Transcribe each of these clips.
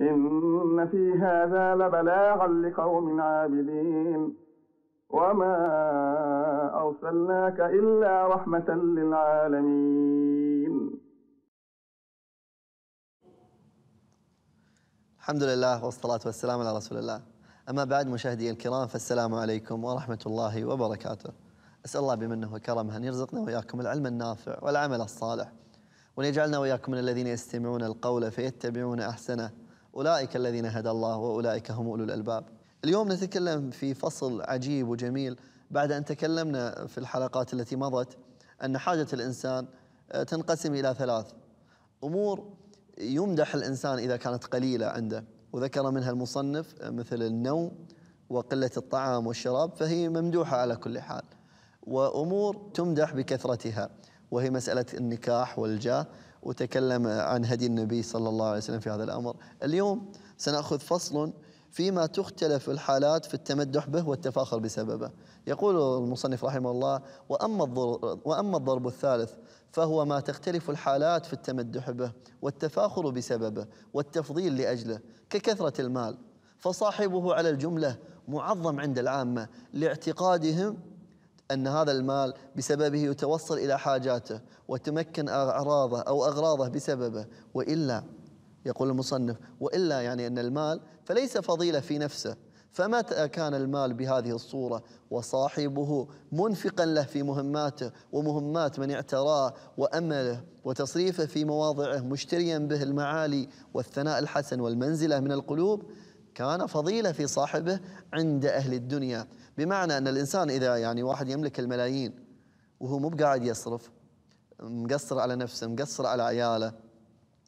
إن في هذا لبلاغا لقوم عابدين وما أرسلناك إلا رحمة للعالمين الحمد لله والصلاة والسلام على رسول الله أما بعد مشاهدي الكرام فالسلام عليكم ورحمة الله وبركاته أسأل الله بمنه وكرمه أن يرزقنا وإياكم العلم النافع والعمل الصالح وأن يجعلنا وإياكم من الذين يستمعون القول فيتبعون أحسنه أولئك الذين هدى الله وأولئك هم أولو الألباب اليوم نتكلم في فصل عجيب وجميل بعد أن تكلمنا في الحلقات التي مضت أن حاجة الإنسان آه، تنقسم إلى ثلاث أمور يمدح الإنسان إذا كانت قليلة عنده وذكر منها المصنف آه، مثل النوم وقلة الطعام والشراب فهي ممدوحة على كل حال وأمور تمدح بكثرتها وهي مسألة النكاح والجاه وتكلم عن هدي النبي صلى الله عليه وسلم في هذا الأمر اليوم سنأخذ فصل فيما تختلف الحالات في التمدح به والتفاخر بسببه يقول المصنف رحمه الله وأما الضرب, وأما الضرب الثالث فهو ما تختلف الحالات في التمدح به والتفاخر بسببه والتفضيل لأجله ككثرة المال فصاحبه على الجملة معظم عند العامة لاعتقادهم أن هذا المال بسببه يتوصل إلى حاجاته وتمكن أعراضه أو أغراضه بسببه وإلا يقول المصنف وإلا يعني أن المال فليس فضيلة في نفسه فمتى كان المال بهذه الصورة وصاحبه منفقا له في مهماته ومهمات من اعتراه وأمله وتصريفه في مواضعه مشتريا به المعالي والثناء الحسن والمنزلة من القلوب كان فضيلة في صاحبه عند أهل الدنيا بمعنى أن الإنسان إذا يعني واحد يملك الملايين وهو مو بقاعد يصرف مقصر على نفسه مقصر على عياله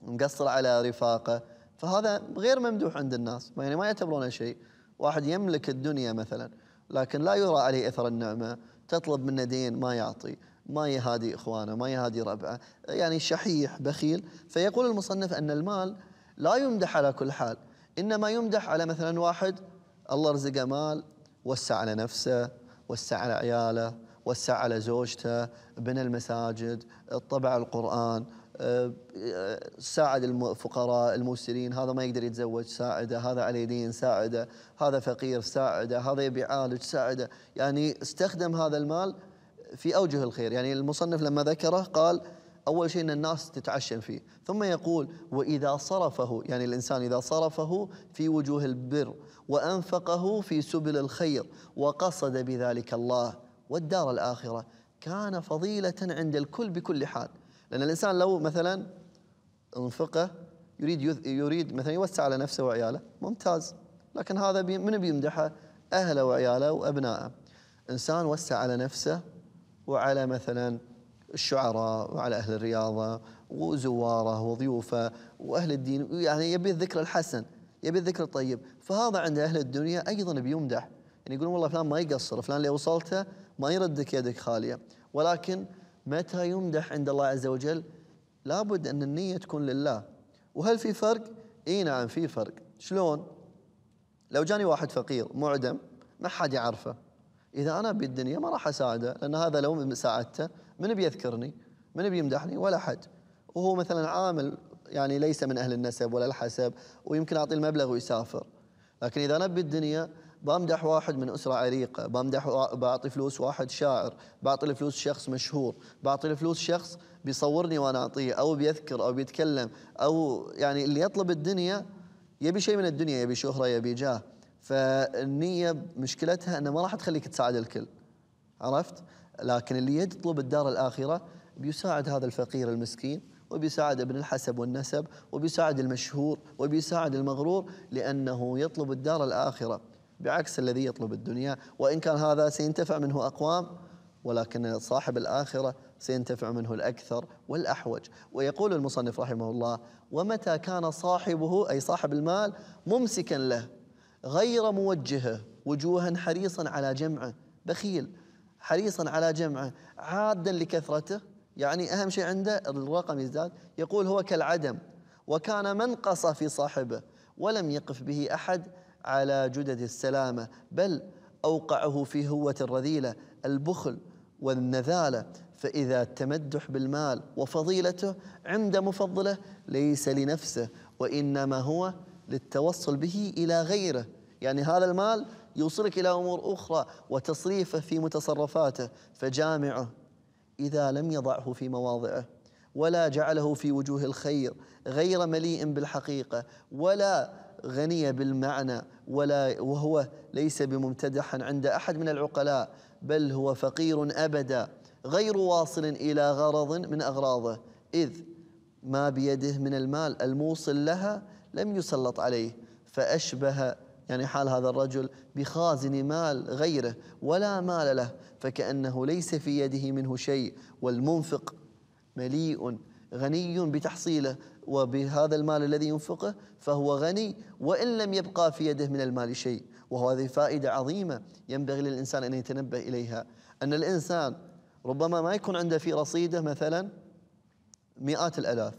مقصر على رفاقه فهذا غير ممدوح عند الناس يعني ما يعتبرونه شيء واحد يملك الدنيا مثلا لكن لا يرى عليه أثر النعمة تطلب منه دين ما يعطي ما يهادي إخوانه ما يهادي ربعه يعني شحيح بخيل فيقول المصنف أن المال لا يمدح على كل حال إنما يمدح على مثلا واحد الله رزقه مال وسع على نفسه وسع على عياله وسع على زوجته بنى المساجد طبع القرآن ساعد الفقراء الموسرين هذا ما يقدر يتزوج ساعده هذا عليه دين ساعده هذا فقير ساعده هذا يبي يعالج ساعده يعني استخدم هذا المال في أوجه الخير يعني المصنف لما ذكره قال أول شيء أن الناس تتعشم فيه ثم يقول وإذا صرفه يعني الإنسان إذا صرفه في وجوه البر وأنفقه في سبل الخير وقصد بذلك الله والدار الآخرة كان فضيلة عند الكل بكل حال لأن الإنسان لو مثلا انفقه يريد يريد مثلا يوسع على نفسه وعياله ممتاز لكن هذا من بيمدحه أهله وعياله وأبنائه إنسان وسع على نفسه وعلى مثلا الشعراء وعلى أهل الرياضة وزواره وضيوفه وأهل الدين يعني يبي الذكر الحسن يبي الذكر الطيب فهذا عند أهل الدنيا أيضا بيمدح يعني يقولون والله فلان ما يقصر فلان اللي وصلته ما يردك يدك خالية ولكن متى يمدح عند الله عز وجل لابد أن النية تكون لله وهل في فرق؟ اي نعم في فرق شلون؟ لو جاني واحد فقير معدم ما حد يعرفه إذا أنا بالدنيا ما راح أساعده لأن هذا لو ساعدته من بيذكرني من بيمدحني ولا حد وهو مثلا عامل يعني ليس من أهل النسب ولا الحسب ويمكن أعطي المبلغ ويسافر لكن إذا نبي الدنيا بمدح واحد من أسرة عريقة بمدح بعطي فلوس واحد شاعر بعطي الفلوس شخص مشهور بعطي الفلوس شخص بيصورني وأنا أعطيه أو بيذكر أو بيتكلم أو يعني اللي يطلب الدنيا يبي شيء من الدنيا يبي شهرة يبي جاه فالنية مشكلتها انه ما راح تخليك تساعد الكل عرفت لكن اللي يطلب الدار الآخرة بيساعد هذا الفقير المسكين وبيساعد ابن الحسب والنسب وبيساعد المشهور وبيساعد المغرور لأنه يطلب الدار الآخرة بعكس الذي يطلب الدنيا وإن كان هذا سينتفع منه أقوام ولكن صاحب الآخرة سينتفع منه الأكثر والأحوج ويقول المصنف رحمه الله ومتى كان صاحبه أي صاحب المال ممسكا له غير موجهه وجوها حريصا على جمعه بخيل حريصا على جمعه عادا لكثرته يعني أهم شيء عنده الرقم يزداد يقول هو كالعدم وكان منقص في صاحبه ولم يقف به أحد على جدد السلامة بل أوقعه في هوة الرذيلة البخل والنذالة فإذا التمدح بالمال وفضيلته عند مفضله ليس لنفسه وإنما هو للتوصل به إلى غيره يعني هذا المال يوصلك إلى أمور أخرى وتصريفه في متصرفاته فجامعه إذا لم يضعه في مواضعه ولا جعله في وجوه الخير غير مليء بالحقيقة ولا غني بالمعنى ولا وهو ليس بممتدحا عند أحد من العقلاء بل هو فقير أبدا غير واصل إلى غرض من أغراضه إذ ما بيده من المال الموصل لها لم يسلط عليه فأشبه يعني حال هذا الرجل بخازن مال غيره ولا مال له فكأنه ليس في يده منه شيء والمنفق مليء غني بتحصيله وبهذا المال الذي ينفقه فهو غني وإن لم يبقى في يده من المال شيء وهذه فائدة عظيمة ينبغي للإنسان أن يتنبه إليها أن الإنسان ربما ما يكون عنده في رصيده مثلا مئات الألاف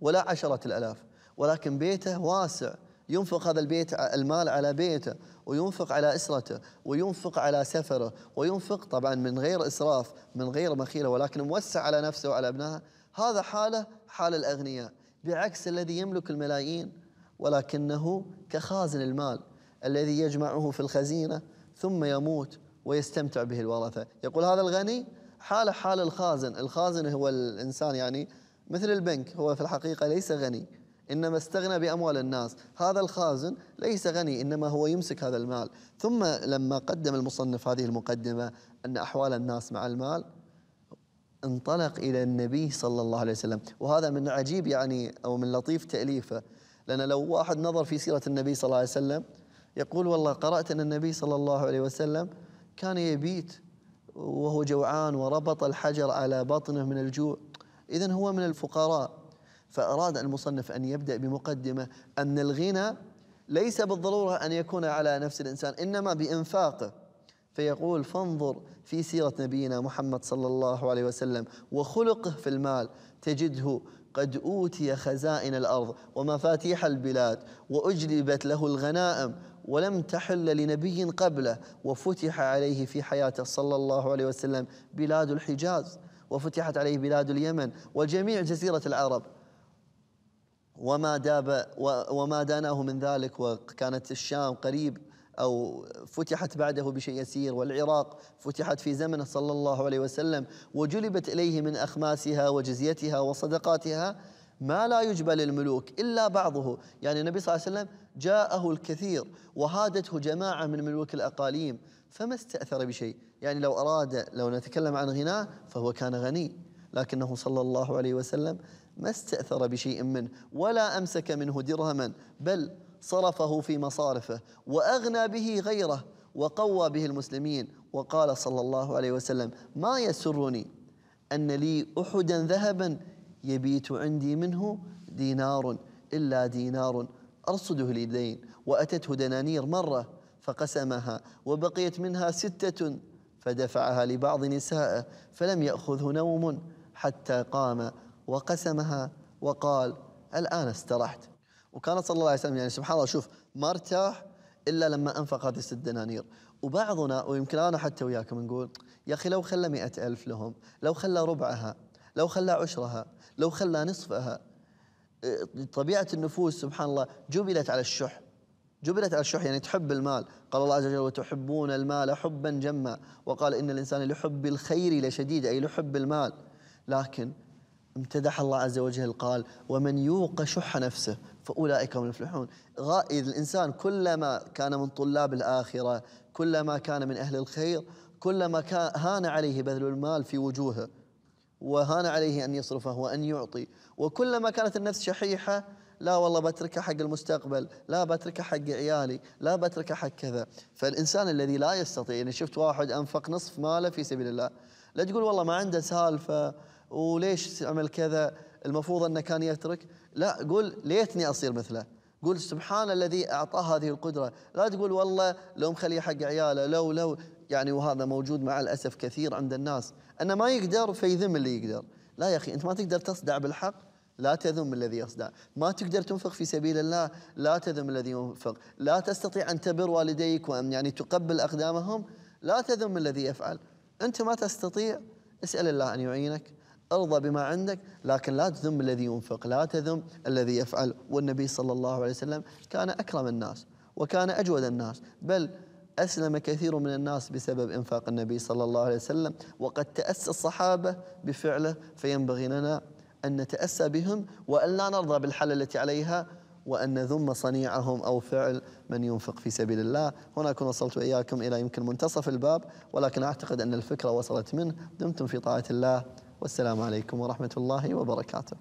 ولا عشرات الألاف ولكن بيته واسع ينفق هذا البيت المال على بيته وينفق على اسرته وينفق على سفره وينفق طبعا من غير اسراف من غير مخيله ولكن موسع على نفسه وعلى ابنائه هذا حاله حال الاغنياء بعكس الذي يملك الملايين ولكنه كخازن المال الذي يجمعه في الخزينه ثم يموت ويستمتع به الورثه يقول هذا الغني حاله حال الخازن الخازن هو الانسان يعني مثل البنك هو في الحقيقه ليس غني إنما استغنى بأموال الناس هذا الخازن ليس غني إنما هو يمسك هذا المال ثم لما قدم المصنف هذه المقدمة أن أحوال الناس مع المال انطلق إلى النبي صلى الله عليه وسلم وهذا من عجيب يعني أو من لطيف تأليفه لأن لو واحد نظر في سيرة النبي صلى الله عليه وسلم يقول والله قرأت أن النبي صلى الله عليه وسلم كان يبيت وهو جوعان وربط الحجر على بطنه من الجوع إذا هو من الفقراء فأراد المصنف أن يبدأ بمقدمة أن الغنى ليس بالضرورة أن يكون على نفس الإنسان إنما بإنفاقه فيقول فانظر في سيرة نبينا محمد صلى الله عليه وسلم وخلقه في المال تجده قد أوتي خزائن الأرض ومفاتيح البلاد وأجلبت له الغنائم ولم تحل لنبي قبله وفتح عليه في حياته صلى الله عليه وسلم بلاد الحجاز وفتحت عليه بلاد اليمن وجميع جزيرة العرب وما داب وما داناه من ذلك وكانت الشام قريب أو فتحت بعده بشيء يسير والعراق فتحت في زمنه صلى الله عليه وسلم وجلبت إليه من أخماسها وجزيتها وصدقاتها ما لا يجبى للملوك إلا بعضه يعني النبي صلى الله عليه وسلم جاءه الكثير وهادته جماعة من ملوك الأقاليم فما استأثر بشيء يعني لو أراد لو نتكلم عن غناه فهو كان غني لكنه صلى الله عليه وسلم ما استأثر بشيء منه ولا أمسك منه درهما بل صرفه في مصارفه وأغنى به غيره وقوى به المسلمين وقال صلى الله عليه وسلم ما يسرني أن لي أحدا ذهبا يبيت عندي منه دينار إلا دينار أرصده لدين وأتته دنانير مرة فقسمها وبقيت منها ستة فدفعها لبعض نسائه فلم يأخذه نوم حتى قام وقسمها وقال الآن استرحت وكان صلى الله عليه وسلم يعني سبحان الله شوف ما ارتاح إلا لما أنفق هذه الست دنانير وبعضنا ويمكن أنا حتى وياكم نقول يا أخي لو خلى مئة ألف لهم لو خلى ربعها لو خلى عشرها لو خلى نصفها إيه، طبيعة النفوس سبحان الله جبلت على الشح جبلت على الشح يعني تحب المال قال الله عز وجل وتحبون المال حبا جما وقال إن الإنسان لحب الخير لشديد أي لحب المال لكن امتدح الله عز وجل قال ومن يوق شح نفسه فأولئك هم المفلحون الإنسان كلما كان من طلاب الآخرة كلما كان من أهل الخير كلما كان هان عليه بذل المال في وجوهه وهان عليه أن يصرفه وأن يعطي وكلما كانت النفس شحيحة لا والله بتركه حق المستقبل لا بتركه حق عيالي لا بتركه حق كذا فالإنسان الذي لا يستطيع يعني شفت واحد أنفق نصف ماله في سبيل الله لا تقول والله ما عنده سالفة وليش عمل كذا المفروض أنه كان يترك لا قل ليتني أصير مثله قل سبحان الذي أعطاه هذه القدرة لا تقول والله لو مخليه حق عياله لو لو يعني وهذا موجود مع الأسف كثير عند الناس أنه ما يقدر فيذم اللي يقدر لا يا أخي أنت ما تقدر تصدع بالحق لا تذم الذي يصدع ما تقدر تنفق في سبيل الله لا تذم الذي ينفق لا تستطيع أن تبر والديك وأن يعني تقبل أقدامهم لا تذم الذي يفعل أنت ما تستطيع اسأل الله أن يعينك ارضى بما عندك لكن لا تذم الذي ينفق لا تذم الذي يفعل والنبي صلى الله عليه وسلم كان أكرم الناس وكان أجود الناس بل أسلم كثير من الناس بسبب إنفاق النبي صلى الله عليه وسلم وقد تأسى الصحابة بفعله فينبغي لنا أن نتأسى بهم وأن لا نرضى بالحالة التي عليها وأن نذم صنيعهم أو فعل من ينفق في سبيل الله هنا أكون وصلت وإياكم إلى يمكن منتصف الباب ولكن أعتقد أن الفكرة وصلت منه دمتم في طاعة الله والسلام عليكم ورحمة الله وبركاته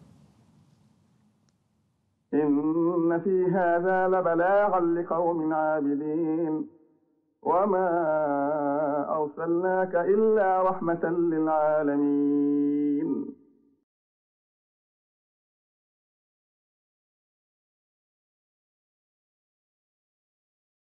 إن في هذا لبلاغا لقوم عابدين وما أرسلناك إلا رحمة للعالمين